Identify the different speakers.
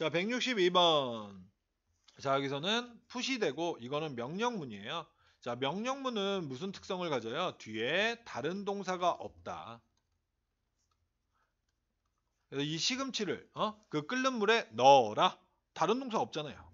Speaker 1: 자, 162번. 자, 여기서는 푸시되고 이거는 명령문이에요. 자, 명령문은 무슨 특성을 가져요? 뒤에 다른 동사가 없다. 이 시금치를 어? 그 끓는 물에 넣어라. 다른 동사 없잖아요.